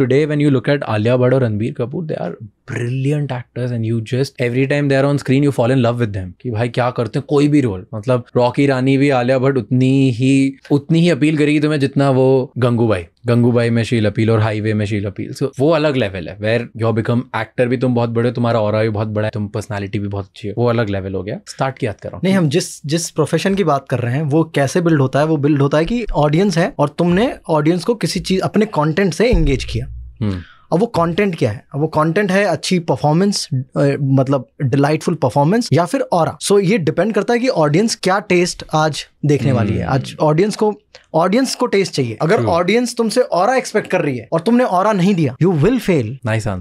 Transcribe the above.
Today when you look at Alia Bhatt और Ranbir Kapoor they are brilliant actors and you just every time they are on screen you follow in love with कि भाई क्या करते हैं कोई भी रोल मतलब रॉकी रानी भी आलिया भट्ट उतनी ही उतनी ही अपील करेगी तुम्हें जितना वो गंगू भाई गंगूबाई में शील अपील और हाईवे में शील अपील सो so, वो अलग लेवल है वेर यू बिकम एक्टर भी तुम बहुत बड़े तुम्हारा और भी बहुत बड़ा है तुम पर्सनालिटी भी बहुत अच्छी है वो अलग लेवल हो गया स्टार्ट की याद करो नहीं हम जिस जिस प्रोफेशन की बात कर रहे हैं वो कैसे बिल्ड होता है वो बिल्ड होता है कि ऑडियंस है और तुमने ऑडियंस को किसी चीज अपने कॉन्टेंट से एंगेज किया हम्म। अब वो कंटेंट क्या है वो कंटेंट है अच्छी परफॉर्मेंस मतलब डिलाइटफुल परफॉर्मेंस या फिर और सो so, ये डिपेंड करता है कि ऑडियंस क्या टेस्ट आज देखने वाली है आज ऑडियंस हम्म। को ऑडियंस को टेस्ट चाहिए अगर ऑडियंस तुमसे और एक्सपेक्ट कर रही है और तुमने और नहीं दिया you will fail nice answer